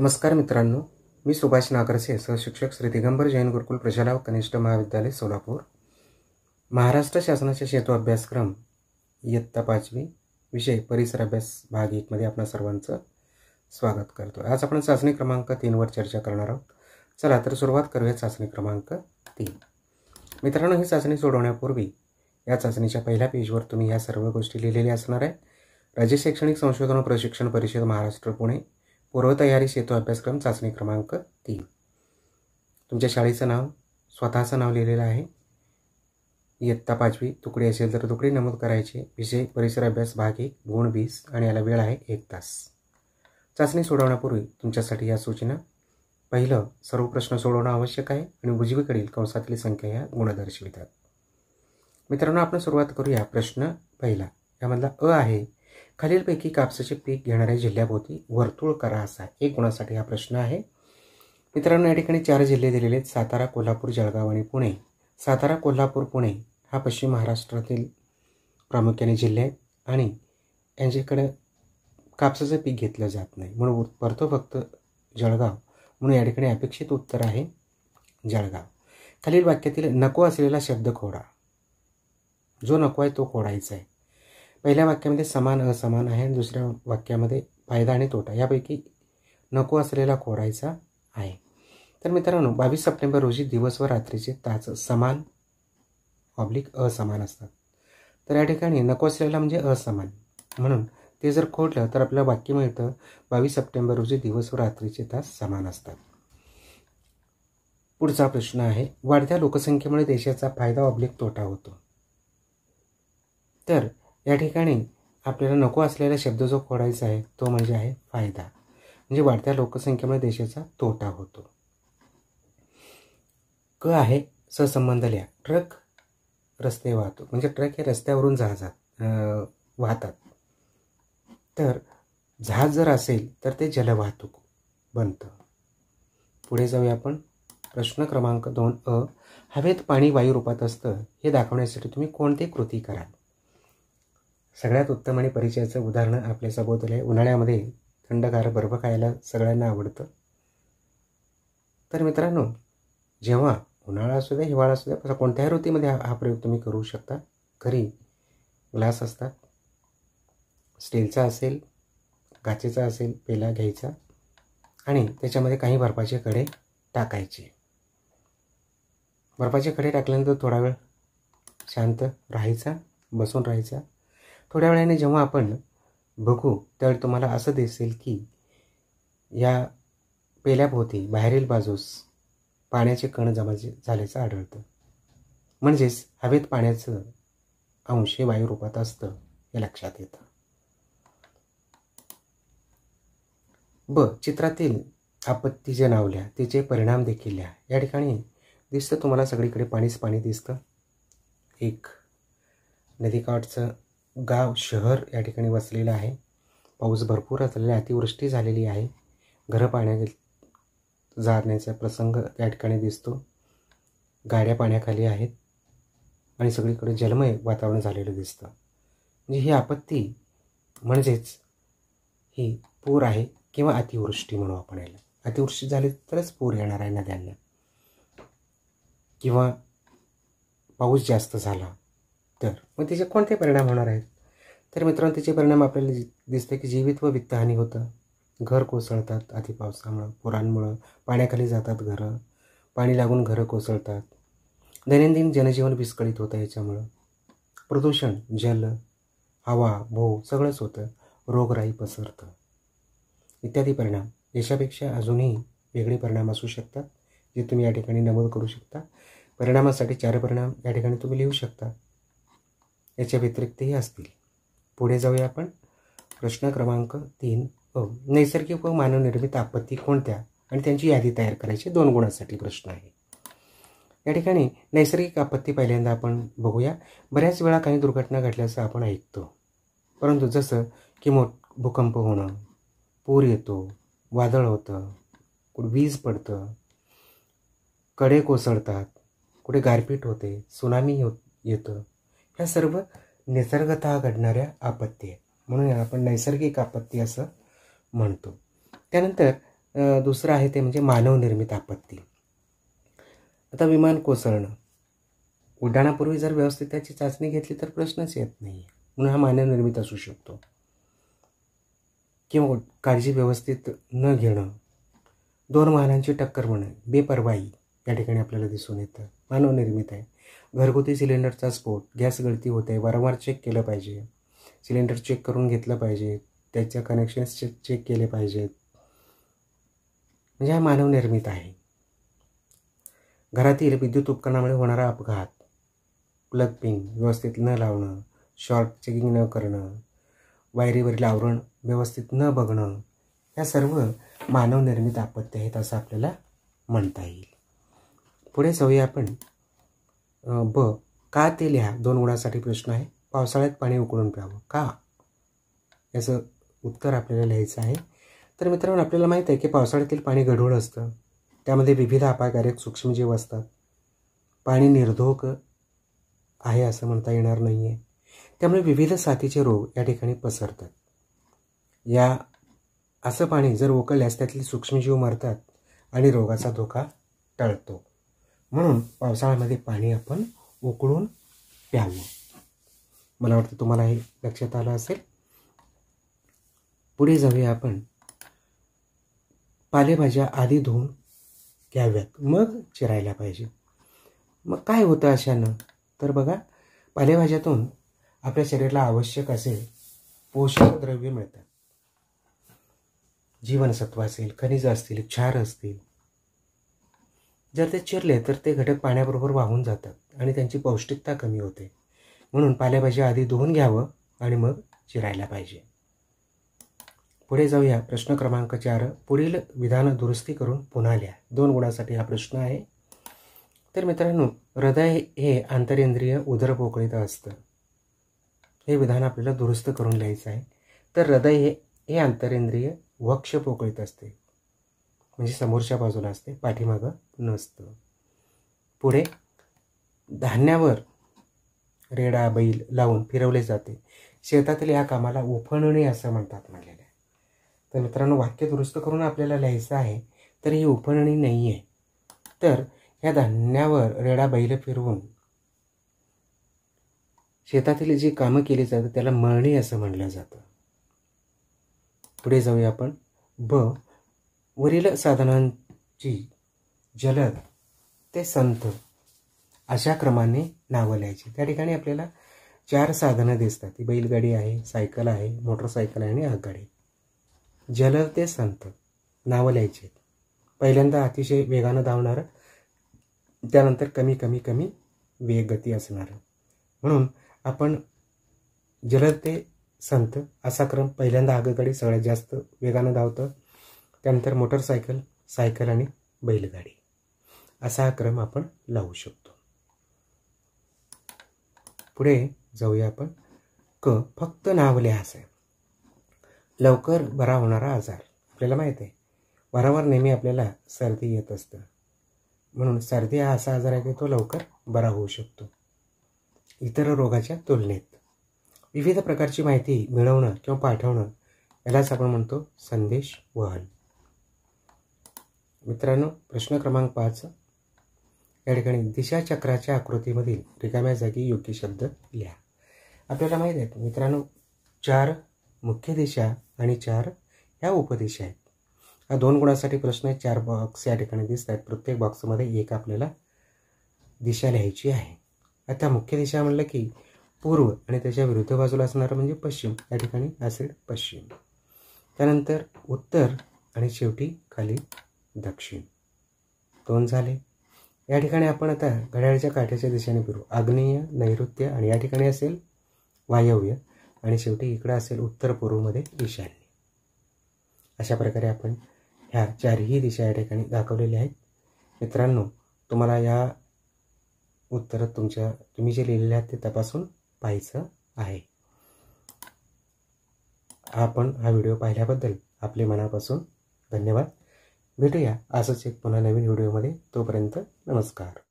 नमस्कार मित्रांनो मी सुभाष नागरसे सहशिक्षक श्री दिगंबर जैन गुरुकुल प्रशाला कनिष्ठ महाविद्यालय सोलापूर महाराष्ट्र शासनाचे शेतो अभ्यासक्रम इयत्ता पाचवी विषय परिसर अभ्यास भाग एकमध्ये आपण सर्वांचं स्वागत करतो आज आपण चाचणी क्रमांक तीनवर चर्चा करणार आहोत चला तर सुरुवात करूया चाचणी क्रमांक तीन मित्रांनो ही चाचणी सोडवण्यापूर्वी या चाचणीच्या पहिल्या पेजवर तुम्ही ह्या सर्व गोष्टी लिहिलेल्या असणार आहे राज्य शैक्षणिक संशोधन व प्रशिक्षण परिषद महाराष्ट्र पुणे पूर्वतयारी सेतू अभ्यासक्रम चाचणी क्रमांक तीन तुमच्या शाळेचं नाव स्वतःचं नाव लिहिलेलं आहे इयत्ता पाचवी तुकडी असेल तर तुकडी नमूद करायची विषय परिसर अभ्यास भाग एक गुण वीस आणि याला वेळ आहे एक तास चाचणी सोडवण्यापूर्वी तुमच्यासाठी या सूचना पहिलं सर्व प्रश्न सोडवणं आवश्यक आहे आणि उजवीकडील कंसातली संख्या ह्या गुण दर्शवितात मित्रांनो आपण सुरुवात करूया प्रश्न पहिला यामधला अ आहे खालीलपैकी कापसाचे पीक घेणाऱ्या जिल्ह्याभोवती वर्तुळ करा असा एक गुणासाठी हा प्रश्न आहे मित्रांनो या ठिकाणी चार जिल्हे दिलेले आहेत सातारा कोल्हापूर जळगाव आणि पुणे सातारा कोल्हापूर पुणे हा पश्चिम महाराष्ट्रातील प्रामुख्याने जिल्हे आहेत आणि यांच्याकडे कापसाचं पीक घेतलं जात नाही म्हणून परतो फक्त जळगाव म्हणून या ठिकाणी अपेक्षित उत्तर आहे जळगाव खालील वाक्यातील नको असलेला शब्द कोडा जो नको आहे तो कोडायचा आहे पहिल्या वाक्यामध्ये समान असमान आहे आणि दुसऱ्या वाक्यामध्ये फायदा आणि तोटा यापैकी नको असलेला कोरायचा आहे तर मित्रांनो बावीस सप्टेंबर रोजी दिवस व रात्रीचे तास समान ऑब्लिक असमान असतात तर या ठिकाणी नको असलेला म्हणजे असमान म्हणून ते जर खोटलं तर आपल्याला वाक्य मिळतं बावीस सप्टेंबर रोजी दिवस व रात्रीचे तास समान असतात पुढचा प्रश्न आहे वाढत्या लोकसंख्येमुळे देशाचा फायदा ऑब्लिक तोटा होतो तर या ठिकाणी आपल्याला नको असलेला शब्द जो खोडायचा आहे तो म्हणजे आहे फायदा म्हणजे वाढत्या लोकसंख्येमुळे देशाचा तोटा होतो क आहे लिहा ट्रक रस्ते वाहतूक म्हणजे ट्रक हे रस्त्यावरून जहाजात वाहतात तर जहाज जर असेल तर ते जलवाहतूक बनतं पुढे जाऊया आपण प्रश्न क्रमांक दोन अ हवेत पाणी रूपात असतं हे दाखवण्यासाठी तुम्ही कोणती कृती कराल सगळ्यात उत्तम आणि परिचयाचं उदाहरण आपल्या सभोवतले आहे उन्हाळ्यामध्ये थंडगार बर्फ खायला सगळ्यांना आवडतं तर मित्रांनो जेव्हा उन्हाळा असू द्या हिवाळा असू द्या असा कोणत्याही ऋतूमध्ये हा हा प्रयोग तुम्ही करू शकता घरी ग्लास असतात स्टीलचा असेल काचेचा असेल पेला घ्यायचा आणि त्याच्यामध्ये काही बर्फाचे कडे टाकायचे बर्फाचे कडे टाकल्यानंतर थोडा वेळ शांत राहायचा बसून राहायचा थोड्या वेळाने जेव्हा आपण बघू त्यावेळी तुम्हाला असं दिसेल की या पेल्याभोवती बाहेरील बाजूस पाण्याचे कण जमा झाल्याचं आढळतं म्हणजेच हवेत पाण्याचं अंश हे वायुरूपात असतं हे लक्षात येतं ब चित्रातील आपत्ती जे नावल्या तिचे परिणाम देखील लिहा या ठिकाणी दिसतं तुम्हाला सगळीकडे पाणीच पाणी दिसतं एक नदीकाठचं गाव शहर या ठिकाणी वसलेलं आहे पाऊस भरपूर असलेला अतिवृष्टी झालेली आहे घरं पाण्या जाण्याचा प्रसंग त्या ठिकाणी दिसतो गाड्या पाण्याखाली आहेत आणि सगळीकडे जलमय वातावरण झालेलं दिसतं म्हणजे ही आपत्ती म्हणजेच ही पूर आहे किंवा अतिवृष्टी म्हणू आपण याला अतिवृष्टी झाली तरच पूर येणार आहे नद्यांना किंवा पाऊस जास्त झाला तर मग त्याचे कोणते परिणाम होणार आहेत तर मित्रांनो त्याचे परिणाम आपल्याला दिसते की जीवित व वित्तहानी होतं घर कोसळतात आधी पावसामुळं पुरांमुळं पाण्याखाली जातात घरं पाणी लागून घरं कोसळतात दैनंदिन जनजीवन विस्कळीत होतं याच्यामुळं प्रदूषण जल हवा भू सगळंच होतं रोगराई पसरतं इत्यादी परिणाम याच्यापेक्षा अजूनही वेगळे परिणाम असू शकतात जे तुम्ही या ठिकाणी नमूद करू शकता परिणामासाठी चार परिणाम या ठिकाणी तुम्ही लिहू शकता याच्या व्यतिरिक्तही असतील पुढे जाऊया आपण प्रश्न क्रमांक तीन नैसर्गिक व मानवनिर्मित आपत्ती कोणत्या आणि त्यांची यादी तयार करायची दोन गुणांसाठी प्रश्न आहे या ठिकाणी नैसर्गिक आपत्ती पहिल्यांदा आपण बघूया बऱ्याच वेळा काही दुर्घटना घडल्याचं आपण ऐकतो परंतु जसं की मोठ भूकंप होणं पूर येतो वादळ होतं वीज पडतं कडे कोसळतात कुठे गारपीट होते सुनामी हो येतं ह्या सर्व निसर्गत घडणाऱ्या आपत्ती आहेत म्हणून आपण नैसर्गिक आपत्ती असं म्हणतो त्यानंतर दुसरं आहे ते म्हणजे मानवनिर्मित आपत्ती आता विमान कोसळणं उड्डाणापूर्वी जर व्यवस्थित त्याची चाचणी घेतली तर प्रश्नच येत नाही म्हणून हा मानवनिर्मित असू शकतो किंवा काळजी व्यवस्थित न घेणं दोन वाहनांची टक्कर म्हणणं बेपरवाई या ठिकाणी आपल्याला दिसून येतं मानवनिर्मित आहे घरगुती सिलेंडरचा स्फोट गॅस गळती होते वारंवार चेक केलं पाहिजे सिलेंडर चेक करून घेतलं पाहिजे त्याच्या कनेक्शन्स चेक चेक केले पाहिजेत म्हणजे हा मानवनिर्मित आहे घरातील विद्युत उपकरणामुळे होणारा अपघात प्लग पिन व्यवस्थित न लावणं शॉर्ट चेकिंग न करणं वायरीवरील आवरण व्यवस्थित न बघणं या सर्व मानवनिर्मित आपत्ती आहेत असं आपल्याला म्हणता येईल पुढे सवयी आपण ब का ते लिहा दोन गुणांसाठी प्रश्न आहे पावसाळ्यात पाणी उकळून प्यावं का याचं उत्तर आपल्याला लिहायचं आहे तर मित्रांनो आपल्याला माहीत आहे की पावसाळ्यातील पाणी गढूळ असतं त्यामध्ये विविध अपायकारक सूक्ष्मजीव असतात पाणी निर्धोक आहे असं म्हणता येणार नाही आहे त्यामुळे विविध साथीचे रोग या ठिकाणी पसरतात या असं पाणी जर ओकल्यास त्यातील सूक्ष्मजीव मरतात आणि रोगाचा धोका टळतो म्हणून पावसाळ्यामध्ये पाणी आपण उकळून प्यावं मला वाटतं तुम्हाला हे लक्षात आलं असेल पुढे जाऊया आपण पालेभाज्या आधी धुवून घ्याव्यात मग चिरायला पाहिजे मग काय होतं अशानं तर बघा पालेभाज्यातून आपल्या शरीराला आवश्यक असे पोषक द्रव्य मिळतात जीवनसत्व असेल खनिज असतील क्षार असतील जर ते चिरले तर ते घटक पाण्याबरोबर वाहून जातात आणि त्यांची पौष्टिकता कमी होते म्हणून पालेभाज्या आधी धुवून घ्यावं आणि मग चिरायला पाहिजे पुढे जाऊया प्रश्न क्रमांक चार पुढील विधान दुरुस्ती करून पुन्हा लिहा दोन गुणासाठी हा प्रश्न आहे तर मित्रांनो हृदय हे आंतरेंद्रिय उदरपोकळीत असतं हे विधान आपल्याला दुरुस्त करून लिहायचं आहे तर हृदय हे हे आंतरेंद्रिय वक्ष पोकळीत असते म्हणजे समोरच्या बाजूला असते पाठीमागं नसतं पुढे धान्यावर रेडा बैल लावून फिरवले जाते शेतातील या कामाला उफणणे असं म्हणतात म्हणलेलं आहे तर मित्रांनो वाक्य दुरुस्त करून आपल्याला लिहायचं आहे तर ही उफणणी नाही आहे तर ह्या धान्यावर रेडा बैल फिरवून शेतातील जी कामं केली जातात त्याला मळणी असं म्हणलं जातं पुढे जाऊया आपण ब वरील साधनांची जलद ते संत अशा क्रमाने नावं लिहायची त्या ठिकाणी आपल्याला चार साधनं दिसतात ती बैलगाडी आहे सायकल आहे मोटरसायकल आहे आणि आगगाडी जलद ते संत नावं लिहायची पहिल्यांदा अतिशय वेगानं धावणारं त्यानंतर कमी कमी कमी वेग गती असणारं म्हणून आपण जलद ते संत असा क्रम पहिल्यांदा आगगाडी सगळ्यात जास्त वेगानं धावतं त्यानंतर मोटरसायकल सायकल आणि बैलगाडी असा हा क्रम आपण लावू शकतो पुढे जाऊया आपण क फक्त नाव लिहायचं आहे लवकर बरा होणारा आजार आपल्याला माहीत आहे वारंवार नेहमी आपल्याला सर्दी येत असतं म्हणून सर्दी हा असा आजार आहे की तो लवकर बरा होऊ शकतो इतर रोगाच्या तुलनेत विविध प्रकारची माहिती मिळवणं किंवा पाठवणं यालाच आपण म्हणतो संदेश वहन मित्रांनो प्रश्न क्रमांक पाच या ठिकाणी दिशाचक्राच्या आकृतीमधील रिकाम्या जागी योग्य शब्द लिहा आपल्याला माहीत आहेत मित्रांनो चार मुख्य दिशा आणि चार ह्या उपदिशा आहेत हा दोन गुणासाठी प्रश्न चार बॉक्स या ठिकाणी दिसत आहेत प्रत्येक बॉक्समध्ये एक आपल्याला दिशा लिहायची आहे आता मुख्य दिशा म्हणलं की पूर्व आणि त्याच्या विरुद्ध बाजूला असणारं म्हणजे पश्चिम या ठिकाणी असेल पश्चिम त्यानंतर उत्तर आणि शेवटी खाली दक्षिण दोन झाले या ठिकाणी आपण आता घड्याळच्या काठ्याच्या दिशेने फिरू आग्नेय नैऋत्य आणि या ठिकाणी असेल वायव्य आणि शेवटी इकडं असेल उत्तर पूर्वमध्ये ईशान्य अशा प्रकारे आपण ह्या चारही दिशा या ठिकाणी दाखवलेल्या आहेत मित्रांनो तुम्हाला या उत्तरात तुमच्या तुम्ही जे लिहिलेले आहात ते तपासून पाहायचं आहे आपण हा व्हिडिओ पाहिल्याबद्दल आपले मनापासून धन्यवाद भेटूया असंच एक पुन्हा नवीन व्हिडिओमध्ये तोपर्यंत नमस्कार